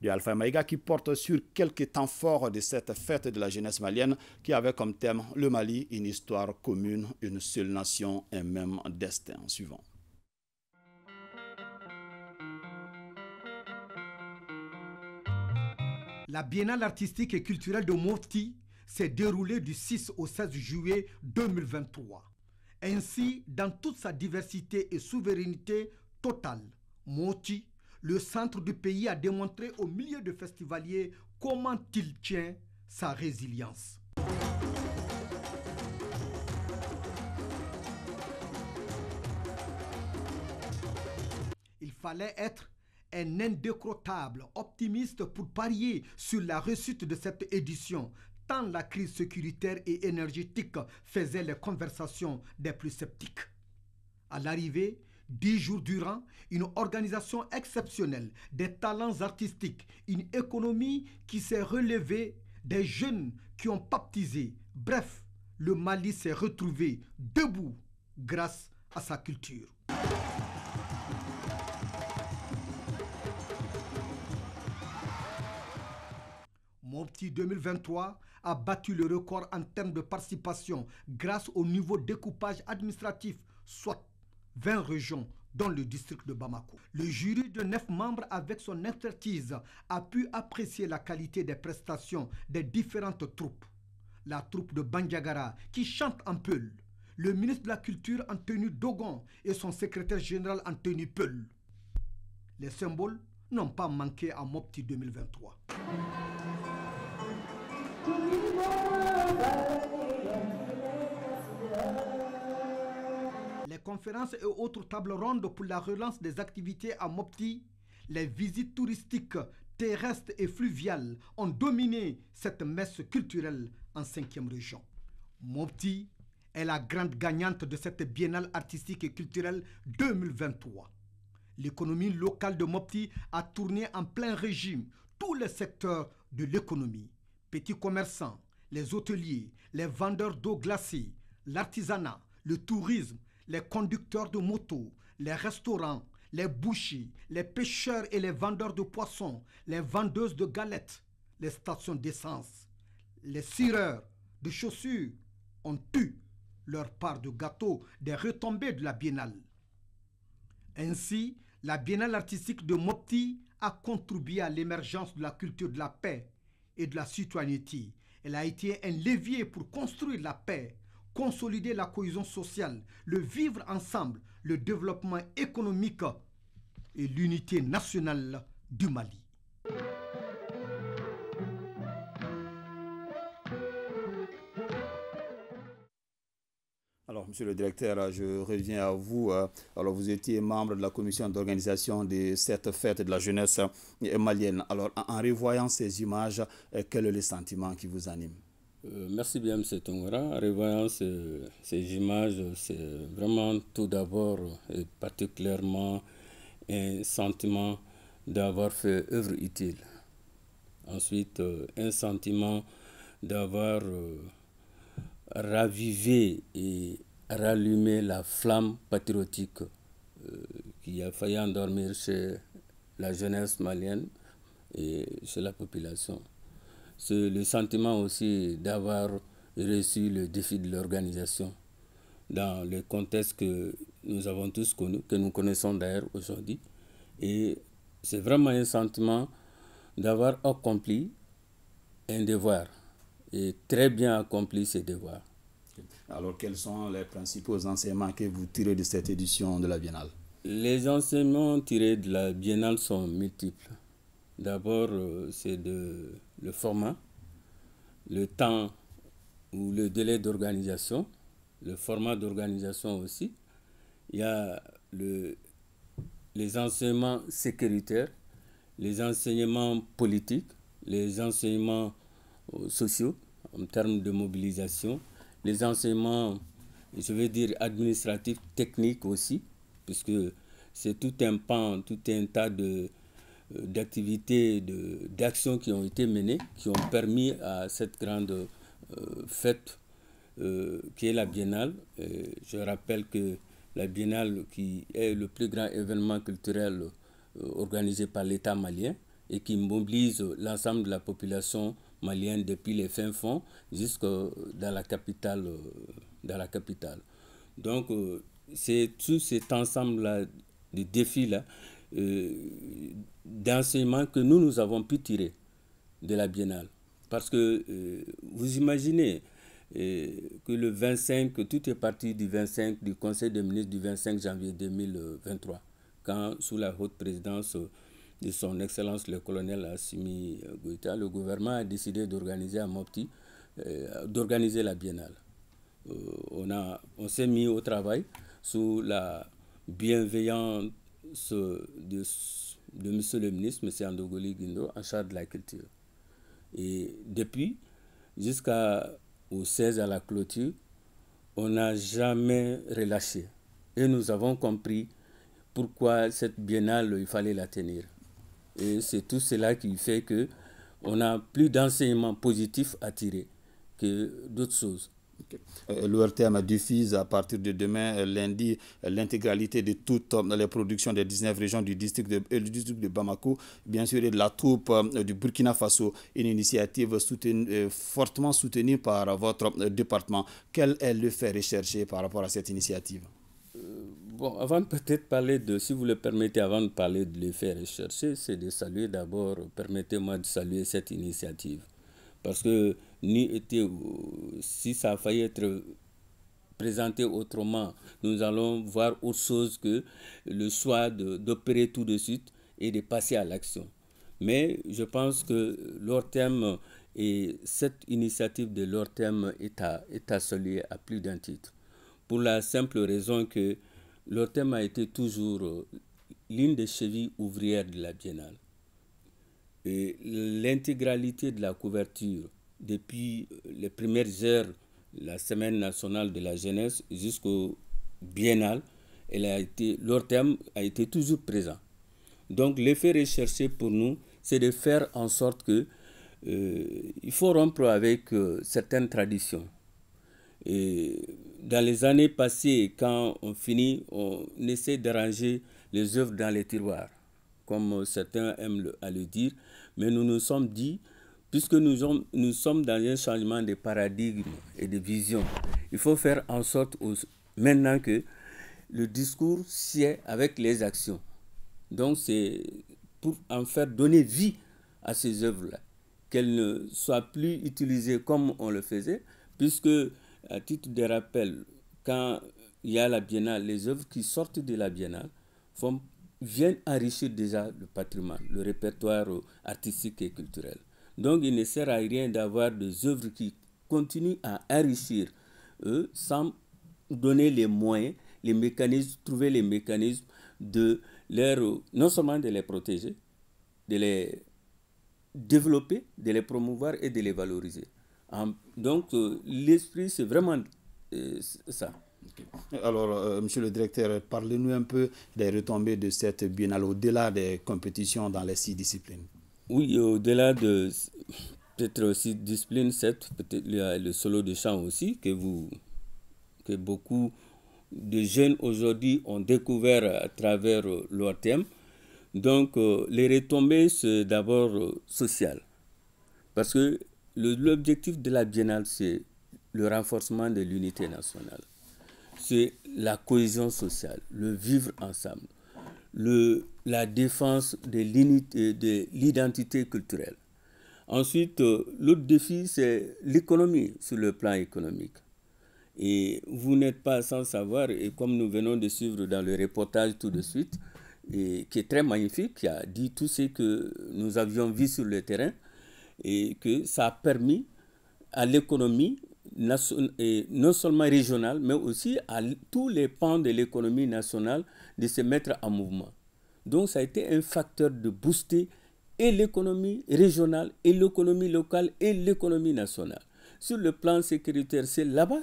de Alpha Maïga qui porte sur quelques temps forts de cette fête de la jeunesse malienne qui avait comme thème le Mali, une histoire commune, une seule nation, et même destin. Suivant. La biennale artistique et culturelle de Moti s'est déroulée du 6 au 16 juillet 2023. Ainsi, dans toute sa diversité et souveraineté totale, Moti le centre du pays a démontré au milieu de festivaliers comment il tient sa résilience. Il fallait être un indécrottable optimiste pour parier sur la réussite de cette édition, tant la crise sécuritaire et énergétique faisait les conversations des plus sceptiques. À l'arrivée, Dix jours durant, une organisation exceptionnelle, des talents artistiques, une économie qui s'est relevée, des jeunes qui ont baptisé. Bref, le Mali s'est retrouvé debout grâce à sa culture. Mon petit 2023 a battu le record en termes de participation grâce au niveau découpage administratif, soit 20 régions dont le district de Bamako. Le jury de 9 membres avec son expertise a pu apprécier la qualité des prestations des différentes troupes. La troupe de Bandiagara qui chante en peul, le ministre de la Culture en tenue Dogon et son secrétaire général en tenue peul. Les symboles n'ont pas manqué en Mopti 2023. conférences et autres tables rondes pour la relance des activités à Mopti, les visites touristiques terrestres et fluviales ont dominé cette messe culturelle en 5e région. Mopti est la grande gagnante de cette biennale artistique et culturelle 2023. L'économie locale de Mopti a tourné en plein régime tous les secteurs de l'économie. Petits commerçants, les hôteliers, les vendeurs d'eau glacée, l'artisanat, le tourisme, les conducteurs de motos, les restaurants, les bouchers, les pêcheurs et les vendeurs de poissons, les vendeuses de galettes, les stations d'essence, les cireurs de chaussures ont eu leur part de gâteau des retombées de la biennale. Ainsi, la biennale artistique de Mopti a contribué à l'émergence de la culture de la paix et de la citoyenneté. Elle a été un levier pour construire la paix consolider la cohésion sociale, le vivre ensemble, le développement économique et l'unité nationale du Mali. Alors, monsieur le directeur, je reviens à vous. Alors, vous étiez membre de la commission d'organisation de cette fête de la jeunesse malienne. Alors, en revoyant ces images, quel est le sentiment qui vous anime euh, merci bien, M. en Revoyant ces images, c'est vraiment tout d'abord et particulièrement un sentiment d'avoir fait œuvre utile. Ensuite, euh, un sentiment d'avoir euh, ravivé et rallumé la flamme patriotique qui a failli endormir chez la jeunesse malienne et chez la population c'est le sentiment aussi d'avoir reçu le défi de l'organisation dans le contexte que nous avons tous connu, que nous connaissons d'ailleurs aujourd'hui. Et c'est vraiment un sentiment d'avoir accompli un devoir et très bien accompli ce devoir. Alors, quels sont les principaux enseignements que vous tirez de cette édition de la Biennale Les enseignements tirés de la Biennale sont multiples. D'abord, euh, c'est le format, le temps ou le délai d'organisation, le format d'organisation aussi. Il y a le, les enseignements sécuritaires, les enseignements politiques, les enseignements euh, sociaux en termes de mobilisation, les enseignements, je veux dire, administratifs, techniques aussi, puisque c'est tout un pan, tout un tas de euh, d'activités, d'actions qui ont été menées, qui ont permis à cette grande euh, fête euh, qui est la biennale. je rappelle que la biennale qui est le plus grand événement culturel organisé par l'État malien et qui mobilise l'ensemble de la population malienne depuis les fins fonds jusqu'à dans la capitale dans la capitale. Donc c'est tout cet ensemble là de défis là euh, d'enseignements que nous, nous avons pu tirer de la biennale. Parce que euh, vous imaginez, euh, que le 25, que tout est parti du 25, du Conseil des ministres du 25 janvier 2023, quand, sous la haute présidence de son Excellence le colonel Assimi Goïta, le gouvernement a décidé d'organiser à Mopti, d'organiser la biennale. on on s'est mis au travail sous la bienveillante ce, de, de monsieur le ministre, M. Andogoli Guindo, en charge de la culture. Et depuis, jusqu'au 16 à la clôture, on n'a jamais relâché. Et nous avons compris pourquoi cette biennale, il fallait la tenir. Et c'est tout cela qui fait que on a plus d'enseignements positifs à tirer que d'autres choses. Euh, L'ORTM diffuse à partir de demain, euh, lundi, euh, l'intégralité de toutes les productions des 19 régions du district de, de Bamako, bien sûr, et de la troupe du Burkina Faso, une initiative fortement soutenue par votre département. Quel est le fait recherché par rapport à cette initiative Bon, avant de peut-être parler de, si vous le permettez, avant de parler de l'effet recherché, c'est de saluer d'abord, permettez-moi de saluer cette initiative. Parce que ni euh, si ça a failli être présenté autrement, nous allons voir autre chose que le choix d'opérer tout de suite et de passer à l'action. Mais je pense que leur thème et cette initiative de leur thème est, à, est à plus d'un titre. Pour la simple raison que leur thème a été toujours euh, l'une des chevilles ouvrières de la biennale. Et l'intégralité de la couverture depuis euh, les premières heures, la semaine nationale de la jeunesse jusqu'au biennale, elle a été, leur thème a été toujours présent. Donc l'effet recherché pour nous, c'est de faire en sorte que euh, faut rompre avec euh, certaines traditions. Et dans les années passées, quand on finit, on essaie d'arranger les œuvres dans les tiroirs, comme certains aiment le, à le dire, mais nous nous sommes dit Puisque nous sommes, dans un changement de paradigme et de vision, il faut faire en sorte maintenant que le discours sied avec les actions. Donc c'est pour en faire donner vie à ces œuvres-là, qu'elles ne soient plus utilisées comme on le faisait, puisque, à titre de rappel, quand il y a la biennale, les œuvres qui sortent de la biennale viennent enrichir déjà le patrimoine, le répertoire artistique et culturel. Donc il ne sert à rien d'avoir des œuvres qui continuent à enrichir eux sans donner les moyens, les mécanismes, trouver les mécanismes de leur, non seulement de les protéger, de les développer, de les promouvoir et de les valoriser. Donc euh, l'esprit, c'est vraiment euh, ça. Alors, euh, monsieur le directeur, parlez-nous un peu des retombées de cette biennale au-delà des compétitions dans les six disciplines. Oui, au-delà de peut-être aussi discipline, 7, peut-être le solo de chant aussi que vous que beaucoup de jeunes aujourd'hui ont découvert à travers euh, leur thème. Donc euh, les retombées c'est d'abord euh, social parce que l'objectif de la biennale c'est le renforcement de l'unité nationale. C'est la cohésion sociale, le vivre ensemble le, la défense de l'identité culturelle. Ensuite, euh, l'autre défi, c'est l'économie sur le plan économique. Et vous n'êtes pas sans savoir, et comme nous venons de suivre dans le reportage tout de suite, et qui est très magnifique, qui a dit tout ce que nous avions vu sur le terrain, et que ça a permis à l'économie non seulement régional mais aussi à tous les pans de l'économie nationale de se mettre en mouvement. Donc ça a été un facteur de booster et l'économie régionale, et l'économie locale, et l'économie nationale. Sur le plan sécuritaire, c'est là-bas,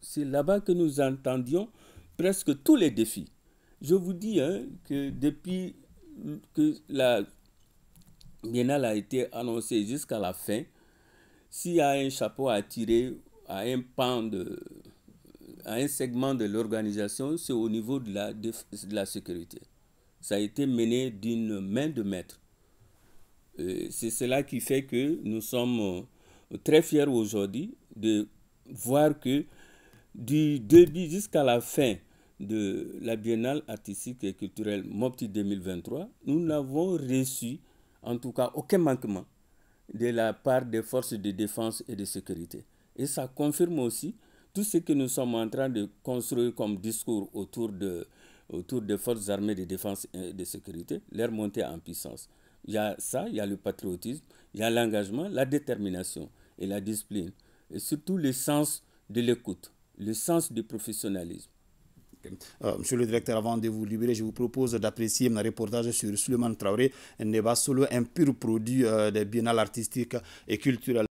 c'est là-bas que nous entendions presque tous les défis. Je vous dis hein, que depuis que la biennale a été annoncée jusqu'à la fin, s'il y a un chapeau à tirer à un à un segment de l'organisation, c'est au niveau de la, de, de la sécurité. Ça a été mené d'une main de maître. C'est cela qui fait que nous sommes euh, très fiers aujourd'hui de voir que du début jusqu'à la fin de la Biennale artistique et culturelle MOPTI 2023, nous n'avons reçu en tout cas aucun manquement de la part des forces de défense et de sécurité. Et ça confirme aussi tout ce que nous sommes en train de construire comme discours autour, de, autour des forces armées de défense et de sécurité, leur montée en puissance. Il y a ça, il y a le patriotisme, il y a l'engagement, la détermination et la discipline. Et surtout le sens de l'écoute, le sens du professionnalisme. Euh, monsieur le directeur, avant de vous libérer, je vous propose d'apprécier mon reportage sur Suleiman Traoré, un débat solo, un pur produit euh, des biennales artistiques et culturelles.